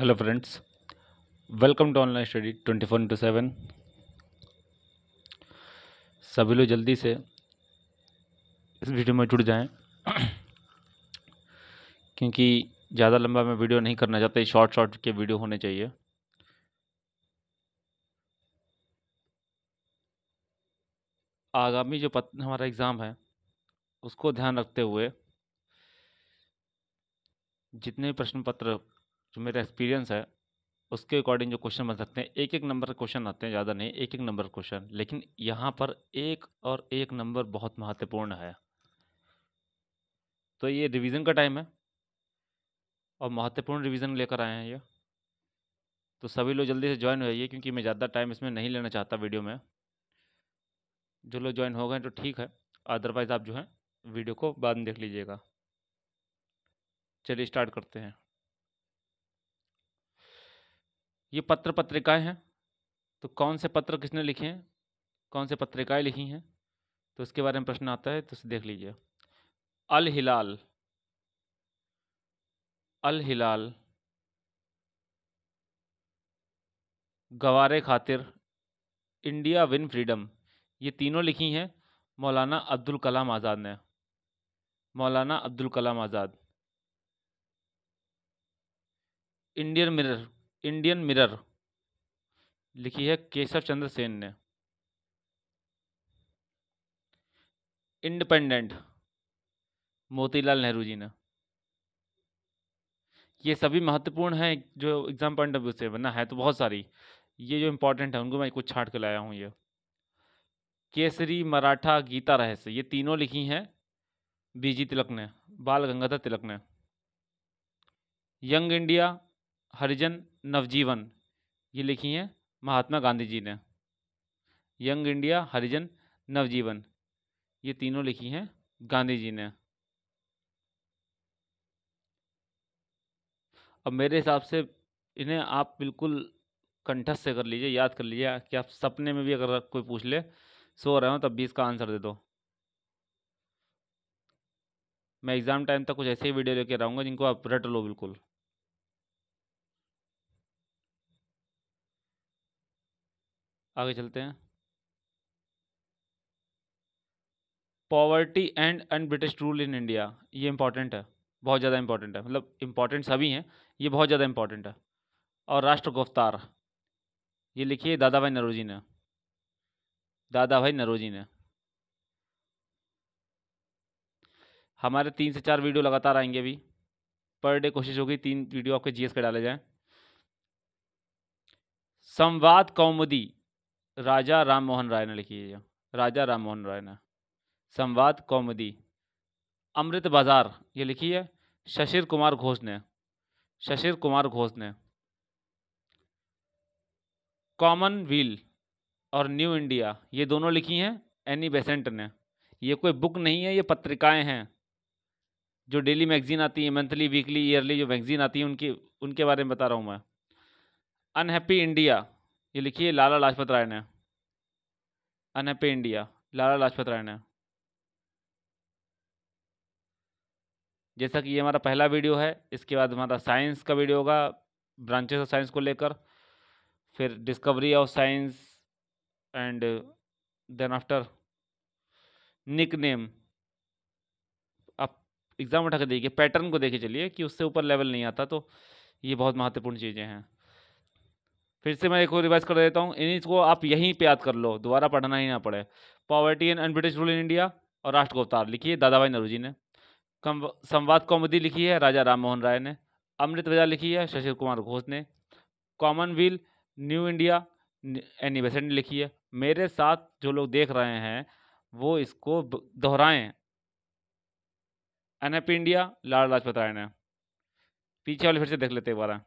hello friends welcome to online study twenty four into seven सभी लोग जल्दी से इस वीडियो में जुड़ जाएं क्योंकि ज़्यादा लंबा मैं वीडियो नहीं करना चाहता शॉर्ट शॉर्ट के वीडियो होने चाहिए आगामी जो पत, हमारा एग्ज़ाम है उसको ध्यान रखते हुए जितने प्रश्न पत्र जो मेरा एक्सपीरियंस है उसके अकॉर्डिंग जो क्वेश्चन बन सकते हैं एक एक नंबर क्वेश्चन आते हैं ज़्यादा नहीं एक एक नंबर क्वेश्चन लेकिन यहाँ पर एक और एक नंबर बहुत महत्वपूर्ण है तो ये रिवीजन का टाइम है और महत्वपूर्ण रिवीजन लेकर आए हैं ये तो सभी लोग जल्दी से ज्वाइन हो जाइए क्योंकि मैं ज़्यादा टाइम इसमें नहीं लेना चाहता वीडियो में जो लोग ज्वाइन हो गए तो ठीक है अदरवाइज़ आप जो है वीडियो को बाद में देख लीजिएगा चलिए स्टार्ट करते हैं ये पत्र पत्रिकाएं हैं तो कौन से पत्र किसने लिखे हैं कौन से पत्रिकाएं लिखी हैं तो उसके बारे में प्रश्न आता है तो उसे देख लीजिए अल हिलाल अल हिलाल गवारे खातिर इंडिया विन फ्रीडम ये तीनों लिखी हैं मौलाना अब्दुल कलाम आज़ाद ने Maulana Abdul Kalam Azad Indian Mirror Indian Mirror लिखी है केशव चंद्र सेन ने इंडिपेंडेंट मोतीलाल नेहरू जी ने ये सभी महत्वपूर्ण हैं जो एग्ज़ाम पॉइंट ऑफ व्यू से वरना है तो बहुत सारी ये जो इम्पोर्टेंट है उनको मैं कुछ छाट के लाया हूँ ये केसरी मराठा गीता रहस्य ये तीनों लिखी हैं बीजी तिलक ने बाल गंगाधर तिलक ने यंग इंडिया हरिजन नवजीवन ये लिखी हैं महात्मा गांधी जी ने यंग इंडिया हरिजन नवजीवन ये तीनों लिखी हैं गांधी जी ने अब मेरे हिसाब से इन्हें आप बिल्कुल कंठस्थ से कर लीजिए याद कर लीजिए कि आप सपने में भी अगर कोई पूछ ले सो रहे हो तब भी इसका आंसर दे दो मैं एग्ज़ाम टाइम तक कुछ ऐसे ही वीडियो लेके आऊँगा जिनको आप रट लो बिल्कुल आगे चलते हैं poverty and unbritish rule in India ये इंपॉर्टेंट है बहुत ज़्यादा इंपॉर्टेंट है मतलब इंपॉर्टेंट सभी हैं ये बहुत ज़्यादा इंपॉर्टेंट है और राष्ट्र गुफ्तार ये लिखिए दादा भाई नरोजी ने दादा भाई नरोजी ने हमारे तीन से चार वीडियो लगातार आएंगे अभी पर डे कोशिश होगी तीन वीडियो आपके जीएस के डाले जाएं संवाद कौमुदी राजा राम मोहन राय ने लिखी है राजा राम मोहन राय ने संवाद कौमदी अमृत बाजार ये लिखी है शशिर कुमार घोष ने शशिर कुमार घोष ने कॉमन व्हील और न्यू इंडिया ये दोनों लिखी हैं एनी बेसेंट ने ये कोई बुक नहीं है ये पत्रिकाएं हैं जो डेली मैगजीन आती है मंथली वीकली ईयरली जो मैगजीन आती है उनकी उनके बारे में बता रहा हूँ मैं अनहैप्पी इंडिया ये लिखिए लाला लाजपत राय ने अनहैप्पी इंडिया लाला लाजपत राय ने जैसा कि ये हमारा पहला वीडियो है इसके बाद हमारा साइंस का वीडियो होगा ब्रांचेस ऑफ साइंस को लेकर फिर discovery of science and then after nick name आप एग्ज़ाम उठा कर देखिए पैटर्न को देखे चलिए कि उससे ऊपर लेवल नहीं आता तो ये बहुत महत्वपूर्ण चीज़ें हैं फिर से मैं एक और रिवाइज कर देता हूँ इन्हीं को आप यहीं पे याद कर लो दोबारा पढ़ना ही ना पड़े poverty and unbritish rule in India और राष्ट्र को अवतार लिखी है दादा भाई नेहरू जी ने संवाद कौमुदी लिखी है राजा राम मोहन राय ने अमृत बजा लिखी है शशि कुमार घोष ने commonweal new India Annie Besant ने लिखी है मेरे साथ जो लोग देख रहे हैं वो इसको दोहराएं एन इंडिया लाल लाजपत राय ने पीछे वाले फिर से देख लेते एक बार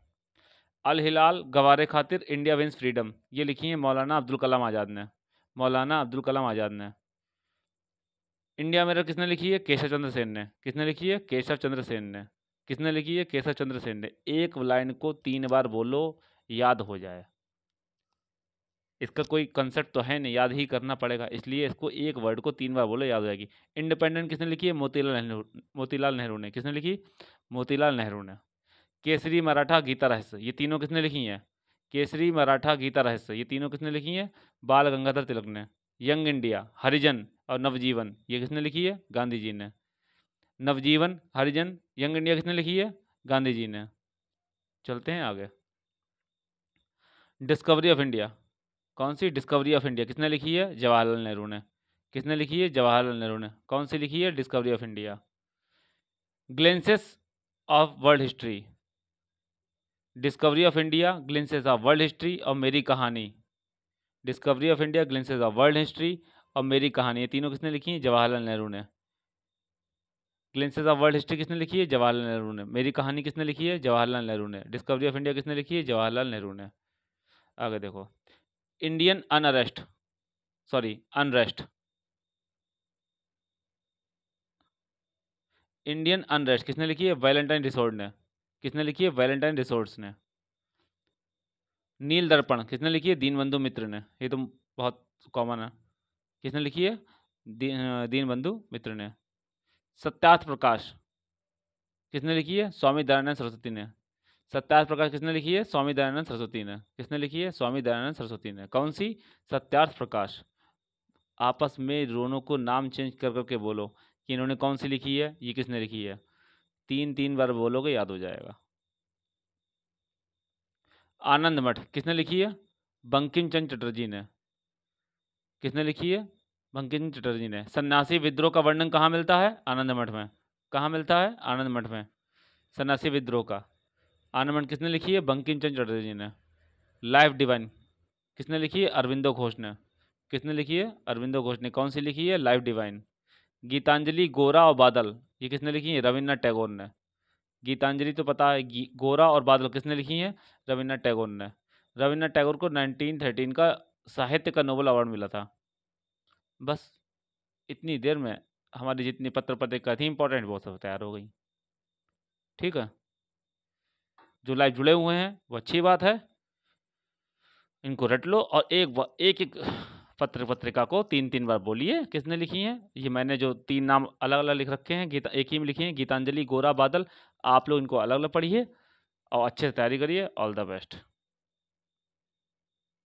अल हिलाल गवारे खातिर इंडिया विंस फ्रीडम ये लिखी है मौलाना अब्दुल कलाम आज़ाद ने मौलाना अब्दुल कलाम आज़ाद ने इंडिया मेरा किसने लिखी है केशव चंद्र सेन ने किसने लिखी है केशव चंद्र सेन ने किसने लिखी है केशव चंद्र सेन ने एक लाइन को तीन बार बोलो याद हो जाए इसका कोई कंसेप्ट तो है नहीं याद ही करना पड़ेगा इसलिए इसको एक वर्ड को तीन बार बोलो याद हो जाएगी इंडिपेंडेंट किसने लिखी है मोतीलाल नेहरू मोतीलाल नेहरू ने किसने लिखी मोतीलाल नेहरू ने केसरी मराठा गीता रहस्य ये तीनों किसने लिखी हैं केसरी मराठा गीता रहस्य ये तीनों किसने लिखी हैं बाल गंगाधर तिलक ने यंग इंडिया हरिजन और नवजीवन ये किसने लिखी है गांधी जी ने नवजीवन हरिजन यंग इंडिया किसने लिखी है गांधी जी ने चलते हैं आगे डिस्कवरी ऑफ इंडिया कौन सी डिस्कवरी ऑफ इंडिया किसने लिखी है जवाहरलाल नेहरू ने किसने लिखी है जवाहरलाल नेहरू ने कौन सी लिखी है discovery of India glimpses of world history discovery of India glimpses of world history और Meri Kahani discovery of India glimpses of world history और मेरी कहानी ये तीनों किसने लिखी है जवाहरलाल नेहरू ने ग्लिंसेज ऑफ वर्ल्ड हिस्ट्री किसने लिखी है जवाहरलाल नेहरू ने मेरी कहानी किसने लिखी है जवाहरलाल नेहरू ने डिस्कवरी ऑफ इंडिया किसने लिखी है जवाहरलाल नेहरू ने आगे देखो Indian unrest sorry unrest Indian unrest किसने लिखी है वैलेंटाइन रिसोर्ट ने किसने लिखी है वैलेंटाइन रिसोर्स ने नील दर्पण किसने लिखी है दीनबंधु मित्र ने ये तो बहुत कॉमन है किसने लिखी है दी, दीनबंधु मित्र ने सत्यार्थ प्रकाश किसने लिखी है स्वामी दयानंद सरस्वती ने सत्यार्थ प्रकाश किसने लिखी है स्वामी दयानंद सरस्वती ने किसने लिखी है स्वामी दयानंद सरस्वती ने कौन सी सत्यार्थ प्रकाश आपस में दोनों को नाम चेंज कर करके बोलो कि इन्होंने कौन सी लिखी है ये किसने लिखी है तीन तीन बार बोलोगे याद हो जाएगा आनंद मठ किसने लिखी है बंकिम चंद चटर्जी ने किसने लिखी है बंकिम चटर्जी ने सन्यासी विद्रोह का वर्णन कहाँ मिलता है आनंद मठ में कहाँ मिलता है आनंद मठ में सन्यासी विद्रोह का आनंद मठ किसने लिखी है बंकिम चंद चटर्जी ने लाइफ डिवाइन किसने लिखी है अरविंदो घोष ने किसने लिखी है अरविंदो घोष ने कौन सी लिखी है लाइफ डिवाइन गीतांजलि गोरा और बादल ये किसने लिखी है रविन्द्रनाथ टैगोर ने गीतांजलि तो पता है गोरा और बादल किसने लिखी है रविन्द्रनाथ टैगोर ने रविन्द्रनाथ टैगोर को 1913 का साहित्य का नोबल अवार्ड मिला था बस इतनी देर में हमारी जितनी पत्र पत्रिका थी इंपॉर्टेंट बहुत सब तैयार हो गई ठीक है जो लाइव जुड़े हुए हैं वो अच्छी बात है इनको रट लो और एक एक एक पत्र पत्रिका को तीन तीन बार बोलिए किसने लिखी है ये मैंने जो तीन नाम अलग अलग लिख रखे हैं गीता एक ही में लिखी है गीतांजलि गोरा बादल आप लोग इनको अलग अलग पढ़िए और अच्छे से तैयारी करिए ऑल द बेस्ट